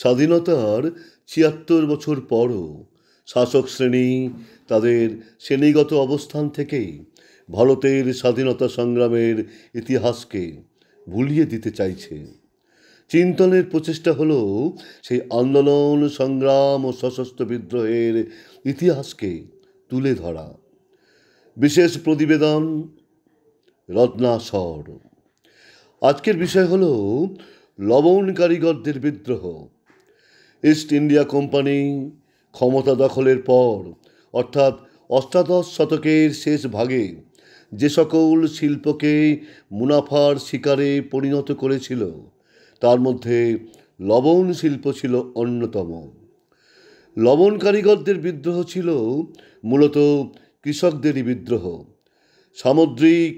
স্বাধীনতার ছিয়াত্তর বছর পরও শাসক শ্রেণী তাদের শ্রেণীগত অবস্থান থেকেই ভারতের স্বাধীনতা সংগ্রামের ইতিহাসকে ভুলিয়ে দিতে চাইছে চিন্তনের প্রচেষ্টা হল সেই আন্দোলন সংগ্রাম ও সশস্ত্র বিদ্রোহের ইতিহাসকে তুলে ধরা বিশেষ প্রতিবেদন রত্নাসর আজকের বিষয় হল লবণ কারিগরদের বিদ্রোহ ইস্ট ইন্ডিয়া কোম্পানি ক্ষমতা দখলের পর অর্থাৎ অষ্টাদশ শতকের শেষ ভাগে যে সকল শিল্পকে মুনাফার শিকারে পরিণত করেছিল তার মধ্যে লবণ শিল্প ছিল অন্যতম লবণ কারিগরদের বিদ্রোহ ছিল মূলত কৃষকদেরই বিদ্রোহ সামুদ্রিক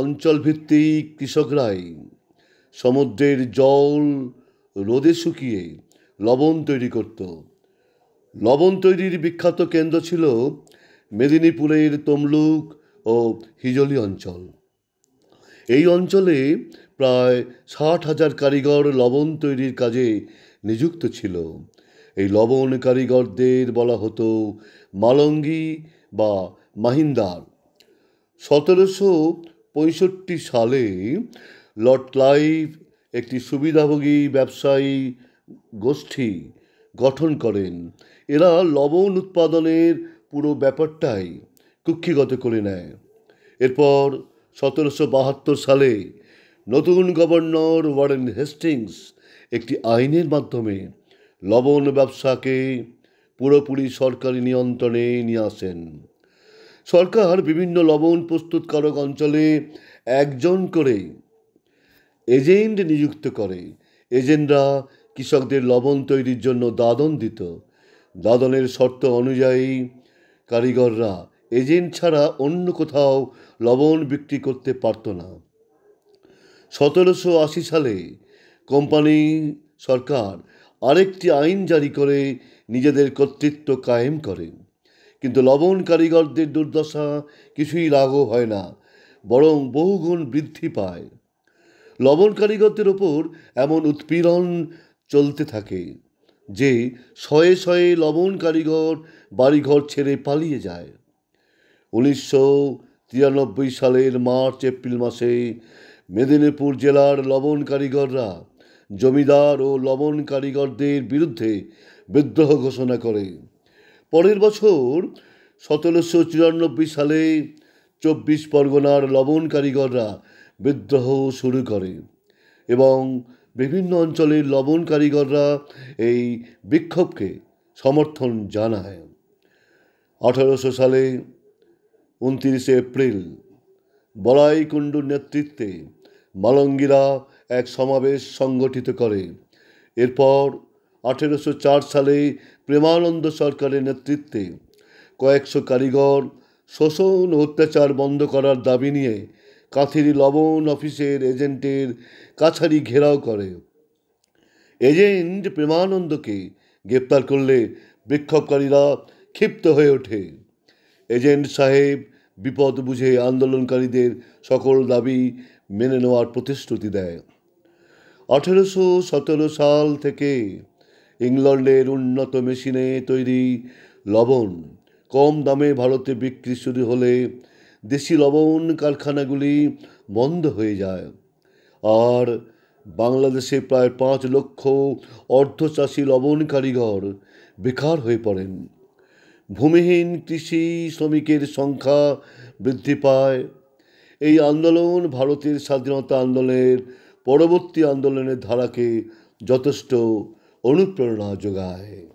অঞ্চলভিত্তিক কৃষকরাই সমুদ্রের জল রোদে শুকিয়ে লবণ তৈরি করত লবণ তৈরির বিখ্যাত কেন্দ্র ছিল মেদিনীপুরের তমলুক ও হিজলি অঞ্চল এই অঞ্চলে প্রায় ষাট হাজার কারিগর লবণ তৈরির কাজে নিযুক্ত ছিল এই লবণ কারিগরদের বলা হতো মালঙ্গি বা মাহিন্দার সতেরোশো পঁয়ষট্টি সালে লর্ড ক্লাইভ একটি সুবিধাভোগী ব্যবসায়ী গোষ্ঠী গঠন করেন এরা লবণ উৎপাদনের পুরো ব্যাপারটাই কুক্ষিগত করে নেয় এরপর সতেরোশো বাহাত্তর সালে নতুন গভর্নর ওয়ারেন হেস্টিংস একটি আইনের মাধ্যমে লবণ ব্যবসাকে পুরোপুরি সরকারি নিয়ন্ত্রণে নিয়ে আসেন সরকার বিভিন্ন লবণ প্রস্তুতকারক অঞ্চলে একজন করে এজেন্ট নিযুক্ত করে এজেন্টরা কৃষকদের লবণ তৈরির জন্য দাদন দিত দাদনের শর্ত অনুযায়ী কারিগররা এজেন্ট ছাড়া অন্য কোথাও লবণ বিক্রি করতে পারত না সতেরোশো আশি সালে কোম্পানি সরকার আরেকটি আইন জারি করে নিজেদের কর্তৃত্ব কায়েম করে কিন্তু লবণ কারিগরদের দুর্দশা কিছুই লাঘব হয় না বরং বহুগুণ বৃদ্ধি পায় লবণ কারিগরদের ওপর এমন উৎপীড়ন চলতে থাকে যে শয়ে শয়ে লবণ কারিগর বাড়িঘর ছেড়ে পালিয়ে যায় উনিশশো তিরানব্বই সালের মার্চ এপ্রিল মাসে মেদিনীপুর জেলার লবণ কারিগররা জমিদার ও লবণ কারিগরদের বিরুদ্ধে বিদ্রোহ ঘোষণা করে পরের বছর সতেরোশো চুরানব্বই সালে চব্বিশ পরগনার লবণ কারিগররা বিদ্রোহ শুরু করে এবং বিভিন্ন অঞ্চলের লবণ কারিগররা এই বিক্ষোভকে সমর্থন জানায় আঠারোশো সালে উনত্রিশে এপ্রিল বলাইকুণ্ডুর নেতৃত্বে মালঙ্গিরা এক সমাবেশ সংগঠিত করে এরপর আঠেরোশো চার সালে প্রেমানন্দ সরকারের নেতৃত্বে কয়েকশো কারিগর শোষণ অত্যাচার বন্ধ করার দাবি নিয়ে কাঁথির লবণ অফিসের এজেন্টের কাছারি ঘেরাও করে এজেন্ট প্রেমানন্দকে গ্রেপ্তার করলে বিক্ষোভকারীরা ক্ষিপ্ত হয়ে ওঠে এজেন্ট সাহেব বিপদ বুঝে আন্দোলনকারীদের সকল দাবি মেনে নেওয়ার প্রতিশ্রুতি দেয় আঠেরোশো সতেরো সাল থেকে ইংল্যান্ডের উন্নত মেশিনে তৈরি লবণ কম দামে ভারতে বিক্রি শুরু হলে দেশি লবণ কারখানাগুলি বন্ধ হয়ে যায় আর বাংলাদেশে প্রায় পাঁচ লক্ষ অর্ধচাষী লবণ কারিগর বেকার হয়ে পড়েন ভূমিহীন কৃষি শ্রমিকের সংখ্যা বৃদ্ধি পায় এই আন্দোলন ভারতের স্বাধীনতা আন্দোলনের পরবর্তী আন্দোলনের ধারাকে যথেষ্ট অনুপ্রেরণা যোগায়